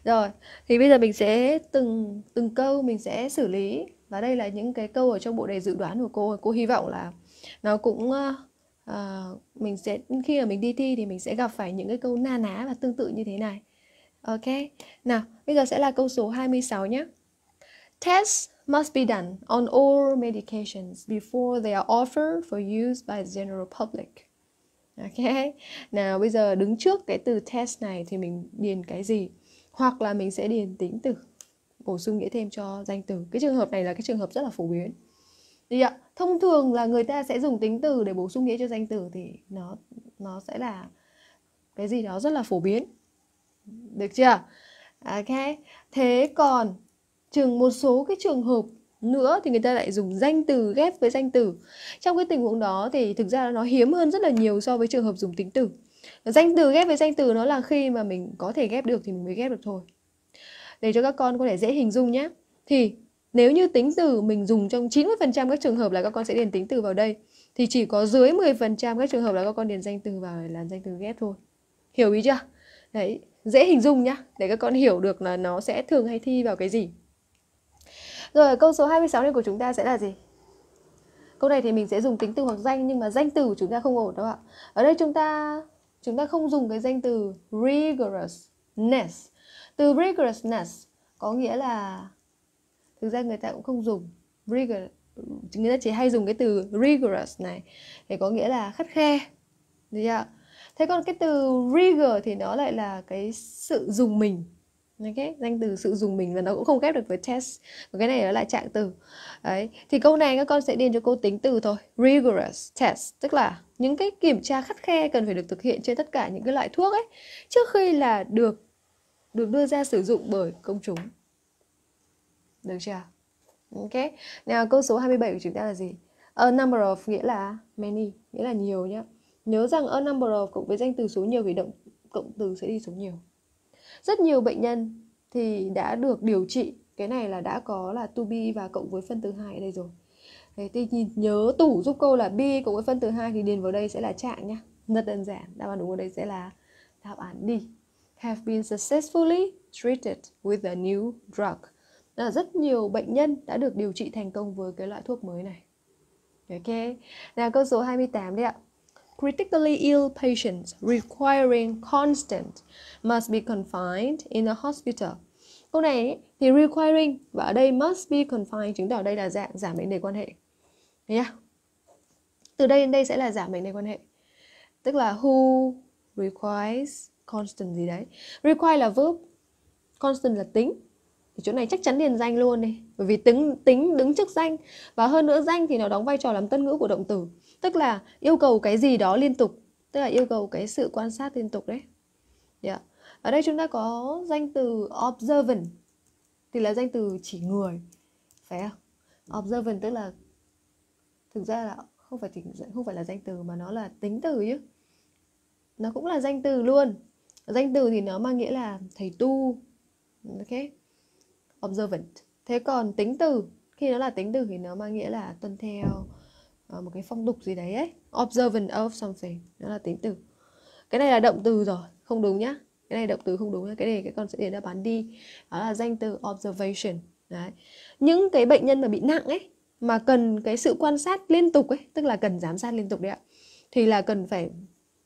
Speaker 1: rồi thì bây giờ mình sẽ từng từng câu mình sẽ xử lý và đây là những cái câu ở trong bộ đề dự đoán của cô cô hy vọng là nó cũng à, mình sẽ khi mà mình đi thi thì mình sẽ gặp phải những cái câu na ná và tương tự như thế này ok nào bây giờ sẽ là câu số 26 nhé test must be done on all medications before they are offered for use by the general public ok nào bây giờ đứng trước cái từ test này thì mình điền cái gì hoặc là mình sẽ điền tính từ bổ sung nghĩa thêm cho danh từ cái trường hợp này là cái trường hợp rất là phổ biến thì ạ thông thường là người ta sẽ dùng tính từ để bổ sung nghĩa cho danh từ thì nó nó sẽ là cái gì đó rất là phổ biến được chưa ok thế còn trường một số cái trường hợp nữa thì người ta lại dùng danh từ ghép với danh từ trong cái tình huống đó thì thực ra nó hiếm hơn rất là nhiều so với trường hợp dùng tính từ danh từ ghép với danh từ nó là khi mà mình có thể ghép được thì mình mới ghép được thôi để cho các con có thể dễ hình dung nhé thì nếu như tính từ mình dùng trong 90% các trường hợp là các con sẽ điền tính từ vào đây thì chỉ có dưới 10% các trường hợp là các con điền danh từ vào là danh từ ghép thôi. Hiểu ý chưa? Đấy, dễ hình dung nhá, để các con hiểu được là nó sẽ thường hay thi vào cái gì. Rồi, câu số 26 này của chúng ta sẽ là gì? Câu này thì mình sẽ dùng tính từ hoặc danh nhưng mà danh từ của chúng ta không ổn đâu ạ. Ở đây chúng ta chúng ta không dùng cái danh từ rigorousness từ rigorousness có nghĩa là thực ra người ta cũng không dùng rigor người ta chỉ hay dùng cái từ rigorous này để có nghĩa là khắt khe được chưa thế còn cái từ rigor thì nó lại là cái sự dùng mình Okay. danh từ sự dùng mình và nó cũng không ghép được với test và cái này nó lại trạng từ đấy thì câu này các con sẽ điền cho cô tính từ thôi rigorous test tức là những cái kiểm tra khắt khe cần phải được thực hiện trên tất cả những cái loại thuốc ấy trước khi là được được đưa ra sử dụng bởi công chúng. Được chưa? Ok. Nào câu số 27 của chúng ta là gì? A number of nghĩa là many, nghĩa là nhiều nhá. Nhớ rằng a number of cộng với danh từ số nhiều thì động cộng từ sẽ đi số nhiều. Rất nhiều bệnh nhân thì đã được điều trị. Cái này là đã có là to be và cộng với phân từ hai ở đây rồi. Thế thì nhìn nhớ tủ giúp câu là be cộng với phân từ hai thì điền vào đây sẽ là trạng nhá. Rất đơn giản. Đáp án đúng ở đây sẽ là đáp án đi have been successfully treated with a new drug. là rất nhiều bệnh nhân đã được điều trị thành công với cái loại thuốc mới này. Ok. Nào câu số 28 đấy ạ. Critically ill patients requiring constant must be confined in a hospital. Câu này thì requiring và ở đây must be confined chứng tỏ đây là dạng giảm mệnh đề quan hệ. Thấy yeah. Từ đây đến đây sẽ là giảm mệnh đề quan hệ. Tức là who requires constant gì đấy require là verb constant là tính thì chỗ này chắc chắn liền danh luôn này bởi vì tính tính đứng trước danh và hơn nữa danh thì nó đóng vai trò làm tân ngữ của động từ tức là yêu cầu cái gì đó liên tục tức là yêu cầu cái sự quan sát liên tục đấy yeah. Dạ. ở đây chúng ta có danh từ observant thì là danh từ chỉ người phải không observant tức là thực ra là không phải chỉ, không phải là danh từ mà nó là tính từ chứ nó cũng là danh từ luôn danh từ thì nó mang nghĩa là thầy tu ok observant thế còn tính từ khi nó là tính từ thì nó mang nghĩa là tuân theo ờ, một cái phong tục gì đấy ấy observant of something nó là tính từ cái này là động từ rồi không đúng nhá cái này động từ không đúng nhá. cái này cái con sẽ để đáp án đi đó là danh từ observation đấy những cái bệnh nhân mà bị nặng ấy mà cần cái sự quan sát liên tục ấy tức là cần giám sát liên tục đấy ạ thì là cần phải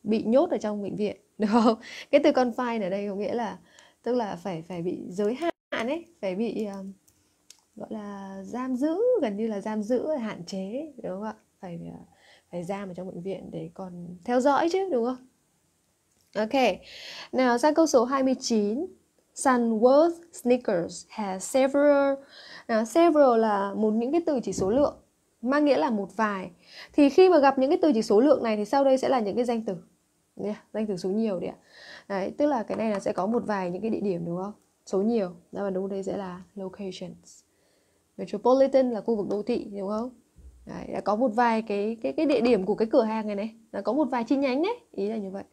Speaker 1: bị nhốt ở trong bệnh viện đúng không cái từ confine ở đây có nghĩa là tức là phải phải bị giới hạn ấy phải bị um, gọi là giam giữ gần như là giam giữ hạn chế đúng không ạ phải ờ, phải giam ở trong bệnh viện để còn theo dõi chứ đúng không ok nào sang câu số 29 Sunworth sneakers has several nào, several là một những cái từ chỉ số lượng mang nghĩa là một vài thì khi mà gặp những cái từ chỉ số lượng này thì sau đây sẽ là những cái danh từ nha danh từ số nhiều đi ạ đấy tức là cái này là sẽ có một vài những cái địa điểm đúng không số nhiều đáp án đúng đây sẽ là locations metropolitan là khu vực đô thị đúng không đấy, đã có một vài cái cái cái địa điểm của cái cửa hàng này này là có một vài chi nhánh đấy ý là như vậy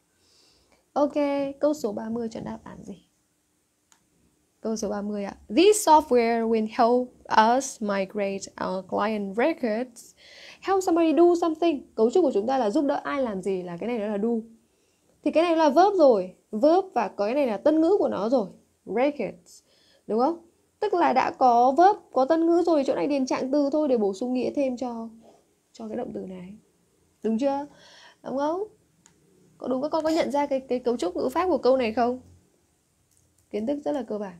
Speaker 1: ok câu số 30 chọn đáp án gì Câu số 30 ạ. This software will help us migrate our client records. Help somebody do something. Cấu trúc của chúng ta là giúp đỡ ai làm gì là cái này đó là do thì cái này là verb rồi verb và có cái này là tân ngữ của nó rồi records đúng không tức là đã có verb có tân ngữ rồi chỗ này điền trạng từ thôi để bổ sung nghĩa thêm cho cho cái động từ này đúng chưa đúng không có đúng các con có nhận ra cái cái cấu trúc ngữ pháp của câu này không kiến thức rất là cơ bản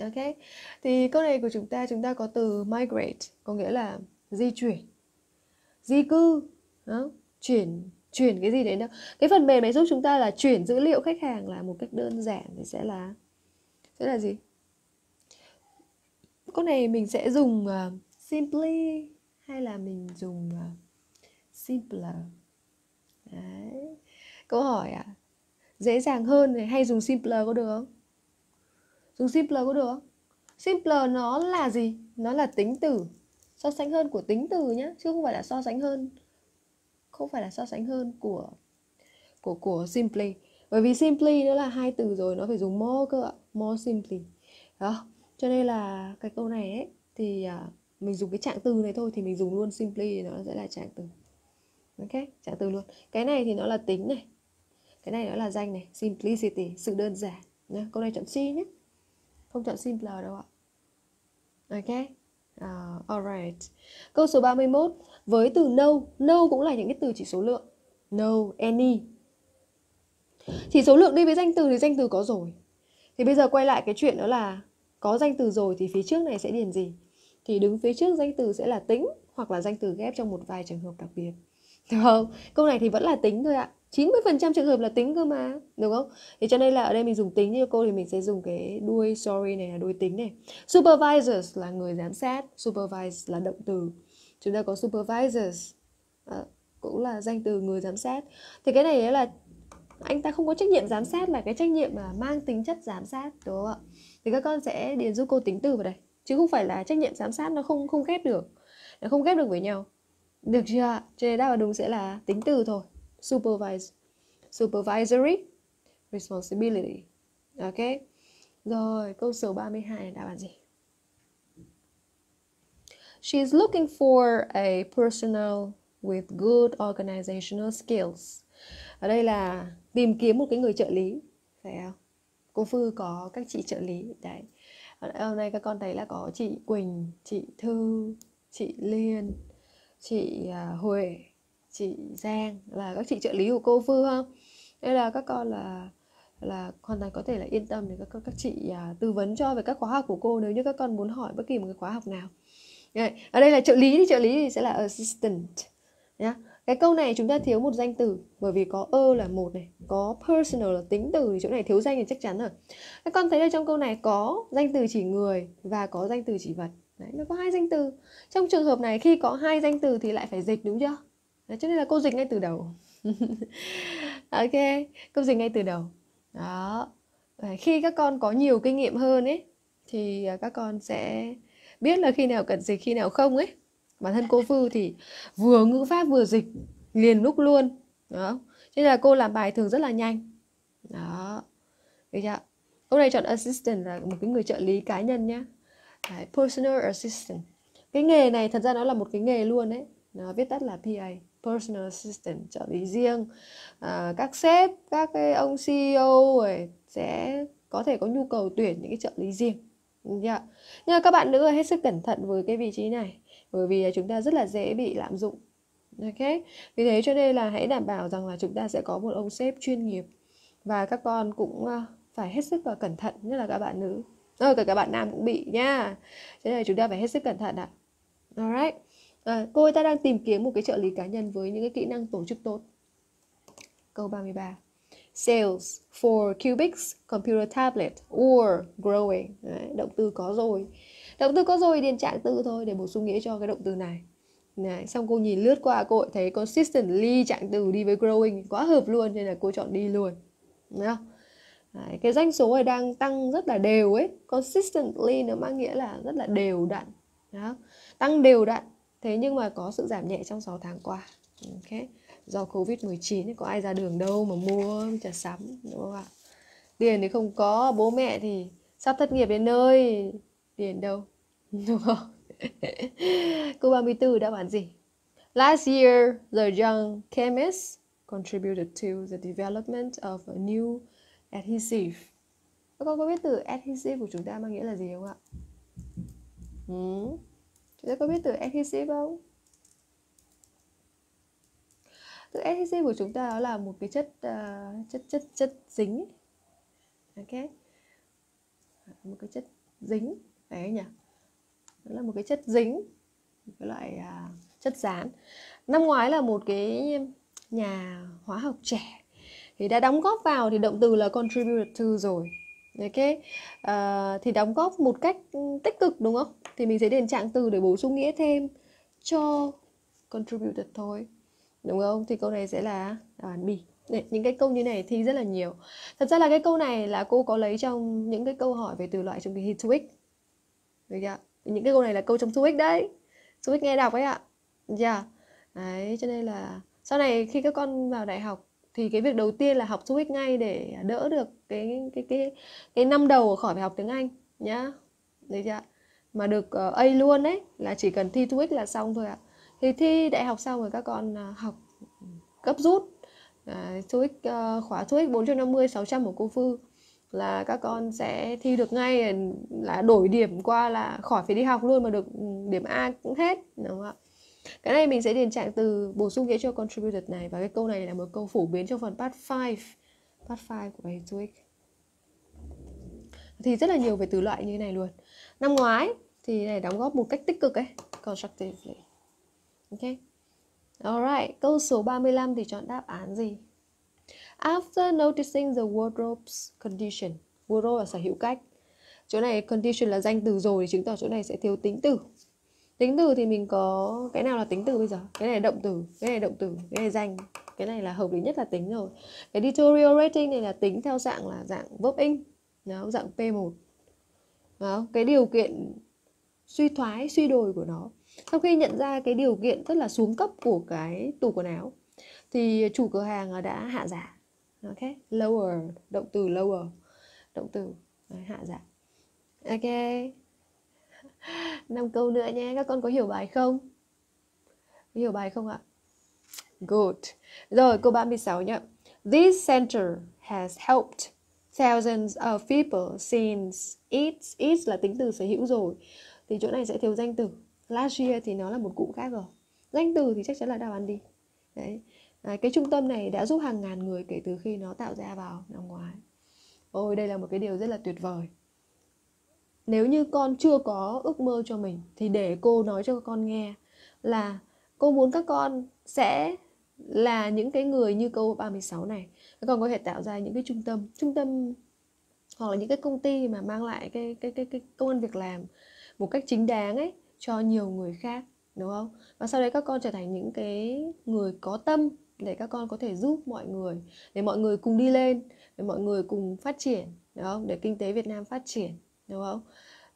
Speaker 1: ok thì câu này của chúng ta chúng ta có từ migrate có nghĩa là di chuyển di cư đó. chuyển chuyển cái gì đấy đâu cái phần mềm này giúp chúng ta là chuyển dữ liệu khách hàng là một cách đơn giản thì sẽ là sẽ là gì con này mình sẽ dùng uh, simply hay là mình dùng uh, simpler đấy câu hỏi à dễ dàng hơn này hay dùng simpler có được không dùng simpler có được không simpler nó là gì nó là tính từ so sánh hơn của tính từ nhá chứ không phải là so sánh hơn không phải là so sánh hơn của của của simply bởi vì simply đó là hai từ rồi nó phải dùng more cơ ạ more simply đó cho nên là cái câu này ấy thì à, mình dùng cái trạng từ này thôi thì mình dùng luôn simply nó sẽ là trạng từ ok trạng từ luôn cái này thì nó là tính này cái này nó là danh này simplicity sự đơn giản nhá câu này chọn C nhé không chọn simpler đâu ạ ok Uh, à, alright. Câu số 31 với từ no, no cũng là những cái từ chỉ số lượng. No, any. Chỉ số lượng đi với danh từ thì danh từ có rồi. Thì bây giờ quay lại cái chuyện đó là có danh từ rồi thì phía trước này sẽ điền gì? Thì đứng phía trước danh từ sẽ là tính hoặc là danh từ ghép trong một vài trường hợp đặc biệt đúng không? Câu này thì vẫn là tính thôi ạ. 90% trường hợp là tính cơ mà, đúng không? thì cho nên là ở đây mình dùng tính như cô thì mình sẽ dùng cái đuôi sorry này là đuôi tính này. Supervisors là người giám sát, supervise là động từ. Chúng ta có supervisors à, cũng là danh từ người giám sát. Thì cái này là anh ta không có trách nhiệm giám sát là cái trách nhiệm mà mang tính chất giám sát đúng không ạ? Thì các con sẽ điền giúp cô tính từ vào đây chứ không phải là trách nhiệm giám sát nó không không ghép được. Nó không ghép được với nhau. Được chưa ạ? Cho nên đáp án đúng sẽ là tính từ thôi. Supervise. Supervisory responsibility. Ok. Rồi, câu số 32 là đáp án gì? She is looking for a personnel with good organizational skills. Ở đây là tìm kiếm một cái người trợ lý, phải không? Cô Phư có các chị trợ lý đấy. Ờ, hôm nay các con thấy là có chị Quỳnh, chị Thư, chị Liên, chị à, Huệ chị Giang là các chị trợ lý của cô Vư ha đây là các con là là hoàn toàn có thể là yên tâm để các các, các chị à, tư vấn cho về các khóa học của cô nếu như các con muốn hỏi bất kỳ một cái khóa học nào Đấy. ở đây là trợ lý thì trợ lý thì sẽ là assistant nhá cái câu này chúng ta thiếu một danh từ bởi vì có ơ là một này có personal là tính từ thì chỗ này thiếu danh thì chắc chắn rồi các con thấy là trong câu này có danh từ chỉ người và có danh từ chỉ vật Đấy, nó có hai danh từ. Trong trường hợp này khi có hai danh từ thì lại phải dịch đúng chưa? Đấy, cho nên là cô dịch ngay từ đầu. ok, cô dịch ngay từ đầu. Đó. Đấy, khi các con có nhiều kinh nghiệm hơn ấy thì à, các con sẽ biết là khi nào cần dịch khi nào không ấy. Bản thân cô Vư thì vừa ngữ pháp vừa dịch liền lúc luôn. Đó. Cho nên là cô làm bài thường rất là nhanh. Đó. Được chưa? hôm nay chọn assistant là một cái người trợ lý cá nhân nhé. Đấy, personal assistant cái nghề này thật ra nó là một cái nghề luôn đấy nó viết tắt là PA personal assistant trợ lý riêng à, các sếp các cái ông CEO ấy, sẽ có thể có nhu cầu tuyển những cái trợ lý riêng yeah. Ừ, dạ. nhưng mà các bạn nữ hết sức cẩn thận với cái vị trí này bởi vì chúng ta rất là dễ bị lạm dụng ok vì thế cho nên là hãy đảm bảo rằng là chúng ta sẽ có một ông sếp chuyên nghiệp và các con cũng à, phải hết sức và cẩn thận nhất là các bạn nữ rồi cả các bạn nam cũng bị nha thế này chúng ta phải hết sức cẩn thận ạ à. alright à, cô ấy ta đang tìm kiếm một cái trợ lý cá nhân với những cái kỹ năng tổ chức tốt câu 33 sales for Cubics computer tablet or growing Đấy, động từ có rồi động từ có rồi điền trạng từ thôi để bổ sung nghĩa cho cái động từ này Đấy, xong cô nhìn lướt qua cô thấy consistently trạng từ đi với growing quá hợp luôn nên là cô chọn đi luôn Đấy không? Đấy, cái doanh số này đang tăng rất là đều ấy consistently nó mang nghĩa là rất là đều đặn đó. tăng đều đặn thế nhưng mà có sự giảm nhẹ trong 6 tháng qua ok do covid 19 có ai ra đường đâu mà mua chả sắm đúng không ạ tiền thì không có bố mẹ thì sắp thất nghiệp đến nơi tiền đâu đúng không câu 34 đã bán gì last year the young chemist contributed to the development of a new adhesive các con có biết từ adhesive của chúng ta mang nghĩa là gì không ạ ừ. chúng ta có biết từ adhesive không từ adhesive của chúng ta đó là một cái chất uh, chất chất chất dính ok một cái chất dính đấy nhỉ đó là một cái chất dính một cái loại uh, chất dán năm ngoái là một cái nhà hóa học trẻ thì đã đóng góp vào thì động từ là contribute to rồi ok uh, thì đóng góp một cách ừ, tích cực đúng không thì mình sẽ đến trạng từ để bổ sung nghĩa thêm cho contributed thôi đúng không thì câu này sẽ là đáp án những cái câu như này thì rất là nhiều thật ra là cái câu này là cô có lấy trong những cái câu hỏi về từ loại trong kỳ thi TOEIC được chưa những cái câu này là câu trong TOEIC đấy TOEIC nghe đọc ấy ạ dạ yeah. đấy cho nên là sau này khi các con vào đại học thì cái việc đầu tiên là học TOEIC ngay để đỡ được cái cái cái cái năm đầu khỏi phải học tiếng Anh nhá đấy chưa mà được ờ, A luôn đấy là chỉ cần thi TOEIC là xong thôi ạ thì thi đại học xong rồi các con ờ, học cấp rút à, ờ, TOEIC khóa TOEIC 450 600 của cô Phư là các con sẽ thi được ngay là đổi điểm qua là khỏi phải đi học luôn mà được ừ, điểm A cũng hết đúng không ạ cái này mình sẽ điền trạng từ bổ sung nghĩa cho contributed này và cái câu này là một câu phổ biến trong phần part 5, part 5 của bài TOEIC. Thì rất là nhiều về từ loại như thế này luôn. Năm ngoái thì này đóng góp một cách tích cực ấy, constructively. Ok. Alright, câu số 35 thì chọn đáp án gì? After noticing the wardrobe's condition, wardrobe là sở hữu cách. Chỗ này condition là danh từ rồi thì chứng tỏ chỗ này sẽ thiếu tính từ tính từ thì mình có cái nào là tính từ bây giờ cái này động từ cái này động từ cái này danh cái này là hợp lý nhất là tính rồi cái deteriorating này là tính theo dạng là dạng verb in đó, dạng p1 đó, cái điều kiện suy thoái suy đồi của nó sau khi nhận ra cái điều kiện rất là xuống cấp của cái tủ quần áo thì chủ cửa hàng đã hạ giá ok lower động từ lower động từ hạ giá ok 5 câu nữa nhé, các con có hiểu bài không? Có hiểu bài không ạ? Good. Rồi, câu 36 nhé. This center has helped thousands of people since it's it's là tính từ sở hữu rồi. Thì chỗ này sẽ thiếu danh từ. Last year thì nó là một cụm khác rồi. Danh từ thì chắc chắn là đáp án đi. Đấy. À, cái trung tâm này đã giúp hàng ngàn người kể từ khi nó tạo ra vào năm ngoái. Ôi đây là một cái điều rất là tuyệt vời nếu như con chưa có ước mơ cho mình thì để cô nói cho con nghe là cô muốn các con sẽ là những cái người như câu 36 này các con có thể tạo ra những cái trung tâm trung tâm hoặc là những cái công ty mà mang lại cái cái cái cái công an việc làm một cách chính đáng ấy cho nhiều người khác đúng không và sau đấy các con trở thành những cái người có tâm để các con có thể giúp mọi người để mọi người cùng đi lên để mọi người cùng phát triển đúng không để kinh tế Việt Nam phát triển đúng không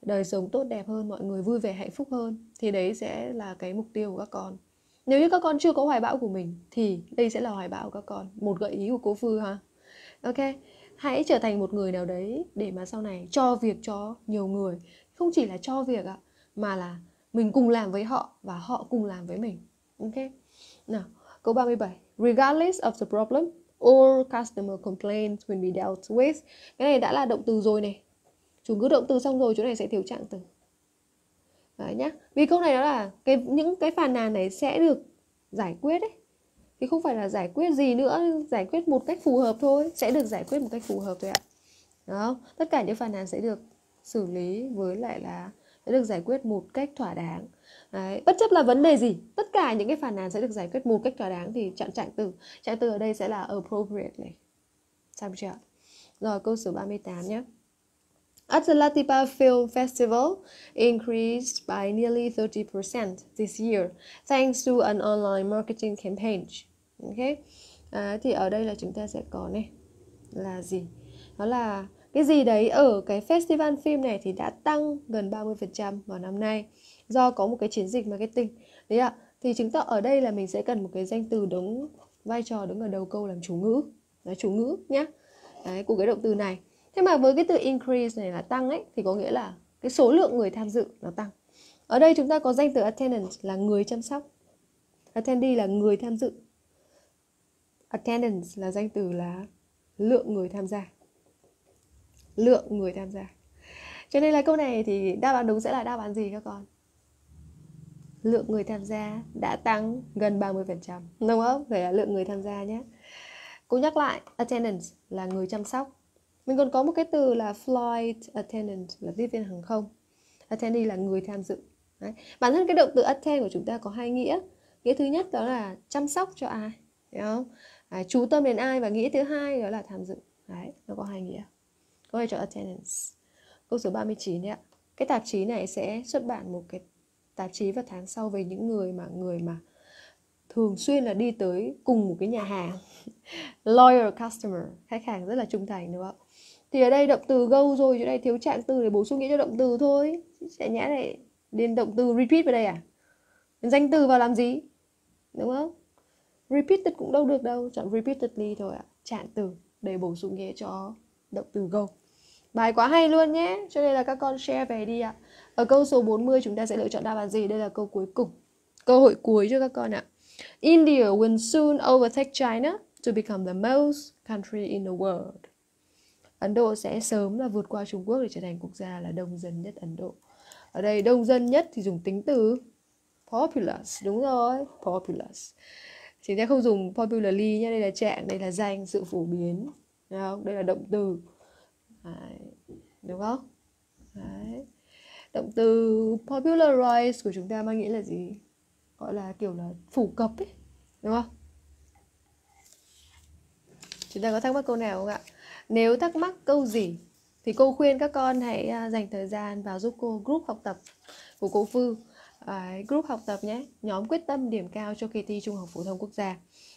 Speaker 1: đời sống tốt đẹp hơn mọi người vui vẻ hạnh phúc hơn thì đấy sẽ là cái mục tiêu của các con nếu như các con chưa có hoài bão của mình thì đây sẽ là hoài bão của các con một gợi ý của cô phương ha ok hãy trở thành một người nào đấy để mà sau này cho việc cho nhiều người không chỉ là cho việc ạ mà là mình cùng làm với họ và họ cùng làm với mình ok nào câu 37 regardless of the problem or customer complaints when be dealt with cái này đã là động từ rồi này chủ ngữ động từ xong rồi chỗ này sẽ thiếu trạng từ Đấy nhá. Vì câu này đó là cái những cái phàn nàn này sẽ được giải quyết đấy. Thì không phải là giải quyết gì nữa, giải quyết một cách phù hợp thôi, sẽ được giải quyết một cách phù hợp thôi ạ. Đó, tất cả những phàn nàn sẽ được xử lý với lại là sẽ được giải quyết một cách thỏa đáng. Đấy, bất chấp là vấn đề gì, tất cả những cái phàn nàn sẽ được giải quyết một cách thỏa đáng thì chọn trạng từ. Trạng từ ở đây sẽ là appropriate này Xong chưa? Rồi câu số 38 nhé. At the Latipa Film Festival, increased by nearly 30% this year, thanks to an online marketing campaign. Okay. À, thì ở đây là chúng ta sẽ có này là gì? Đó là cái gì đấy ở cái festival phim này thì đã tăng gần 30% vào năm nay do có một cái chiến dịch marketing. Đấy ạ. Thì chúng ta ở đây là mình sẽ cần một cái danh từ đúng vai trò đứng ở đầu câu làm chủ ngữ. Là chủ ngữ nhá. Đấy, của cái động từ này Thế mà với cái từ increase này là tăng ấy thì có nghĩa là cái số lượng người tham dự nó tăng. Ở đây chúng ta có danh từ attendance là người chăm sóc. Attendee là người tham dự. Attendance là danh từ là lượng người tham gia. Lượng người tham gia. Cho nên là câu này thì đáp án đúng sẽ là đáp án gì các con? Lượng người tham gia đã tăng gần 30%, đúng không? Vậy là lượng người tham gia nhé. Cô nhắc lại, attendance là người chăm sóc, mình còn có một cái từ là flight attendant là tiếp viên hàng không attendee là người tham dự Đấy. bản thân cái động từ attend của chúng ta có hai nghĩa nghĩa thứ nhất đó là chăm sóc cho ai hiểu không à, chú tâm đến ai và nghĩa thứ hai đó là tham dự Đấy, nó có hai nghĩa có thể chọn attendance câu số 39 đấy ạ cái tạp chí này sẽ xuất bản một cái tạp chí vào tháng sau về những người mà người mà thường xuyên là đi tới cùng một cái nhà hàng loyal customer khách hàng rất là trung thành đúng không thì ở đây động từ go rồi chỗ này thiếu trạng từ để bổ sung nghĩa cho động từ thôi sẽ nhã này đến động từ repeat vào đây à danh từ vào làm gì đúng không repeated cũng đâu được đâu chọn repeatedly thôi ạ à. trạng từ để bổ sung nghĩa cho động từ go bài quá hay luôn nhé cho nên là các con share về đi ạ à. ở câu số 40 chúng ta sẽ lựa chọn đáp án gì đây là câu cuối cùng cơ hội cuối cho các con ạ à. India will soon overtake China to become the most country in the world Ấn Độ sẽ sớm là vượt qua Trung Quốc để trở thành quốc gia là đông dân nhất Ấn Độ. Ở đây đông dân nhất thì dùng tính từ populous, đúng rồi, populous. Chúng ta không dùng popularly nhé, đây là trạng, đây là danh, sự phổ biến. Đúng không? Đây là động từ. Đấy. Đúng không? Đấy. Động từ popularize của chúng ta mang nghĩa là gì? Gọi là kiểu là phủ cập ấy. Đúng không? Chúng ta có thắc mắc câu nào không ạ? Nếu thắc mắc câu gì thì cô khuyên các con hãy à, dành thời gian vào giúp cô group học tập của cô Phương Đấy, group học tập nhé nhóm quyết tâm điểm cao cho kỳ thi trung học phổ thông quốc gia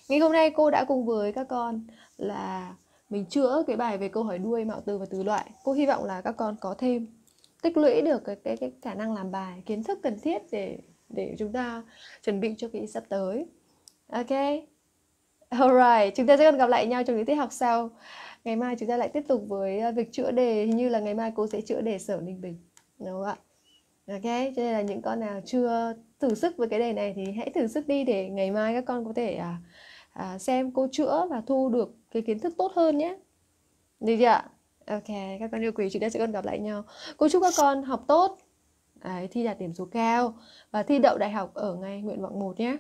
Speaker 1: ngày hôm nay cô đã cùng với các con là mình chữa cái bài về câu hỏi đuôi mạo từ và từ loại cô hy vọng là các con có thêm tích lũy được cái cái, cái khả năng làm bài kiến thức cần thiết để để chúng ta chuẩn bị cho kỳ sắp tới ok alright chúng ta sẽ còn gặp lại nhau trong những tiết học sau ngày mai chúng ta lại tiếp tục với ờ, việc chữa đề hình như là ngày mai cô sẽ chữa đề sở ninh bình đúng không ạ ok cho nên là những con nào chưa thử sức với cái đề này thì hãy thử sức đi để ngày mai các con có thể à, à, xem cô chữa và thu được cái kiến thức tốt hơn nhé được chưa ạ ok các con yêu quý chúng ta sẽ còn gặp lại nhau cô chúc các con học tốt Đấy, thi đạt điểm số cao và thi đậu đại học ở ngay nguyện vọng 1 nhé